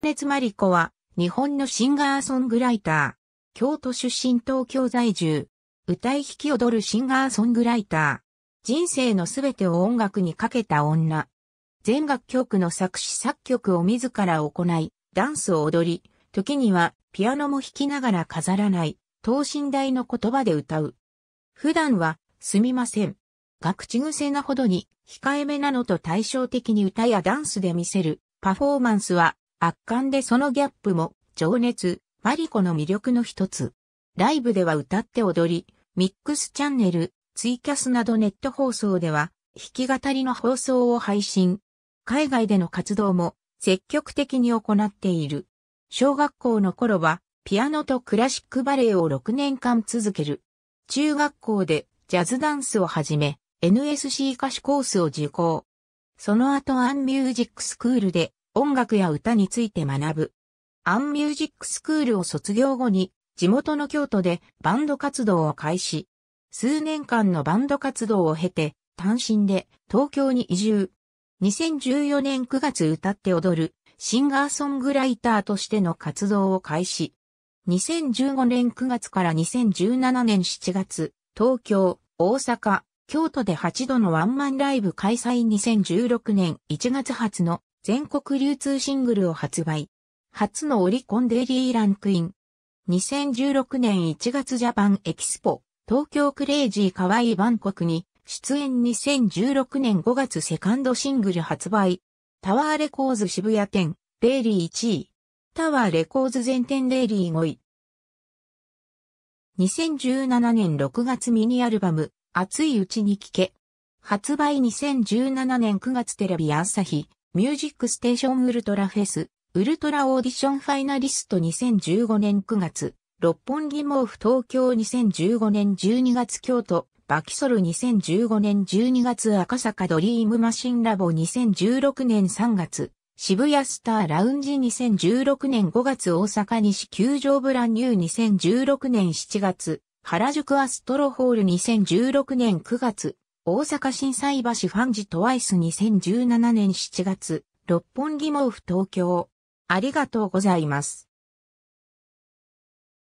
熱まりコは、日本のシンガーソングライター。京都出身東京在住。歌い弾き踊るシンガーソングライター。人生のすべてを音楽にかけた女。全楽曲の作詞作曲を自ら行い、ダンスを踊り、時にはピアノも弾きながら飾らない、等身大の言葉で歌う。普段は、すみません。が口癖なほどに、控えめなのと対照的に歌やダンスで見せる、パフォーマンスは圧巻でそのギャップも、情熱、マリコの魅力の一つ。ライブでは歌って踊り、ミックスチャンネル、ツイキャスなどネット放送では、弾き語りの放送を配信。海外での活動も積極的に行っている。小学校の頃は、ピアノとクラシックバレエを6年間続ける。中学校でジャズダンスを始め、NSC 歌手コースを受講。その後アンミュージックスクールで音楽や歌について学ぶ。アンミュージックスクールを卒業後に、地元の京都でバンド活動を開始。数年間のバンド活動を経て、単身で東京に移住。2014年9月歌って踊るシンガーソングライターとしての活動を開始。2015年9月から2017年7月、東京、大阪、京都で8度のワンマンライブ開催2016年1月発の全国流通シングルを発売。初のオリコンデイリーランクイン。2016年1月ジャパンエキスポ、東京クレイジーかわいバンコクに、出演2016年5月セカンドシングル発売。タワーレコーズ渋谷店、デイリー1位。タワーレコーズ全店デイリー5位。2017年6月ミニアルバム、熱いうちに聴け。発売2017年9月テレビ朝日、ミュージックステーションウルトラフェス、ウルトラオーディションファイナリスト2015年9月、六本木毛布東京2015年12月京都、バキソル2015年12月赤坂ドリームマシンラボ2016年3月、渋谷スターラウンジ2016年5月大阪西球場ブランニュー2016年7月、原宿アストロホール2016年9月、大阪震災橋ファンジトワイス2017年7月、六本木毛布東京。ありがとうございます。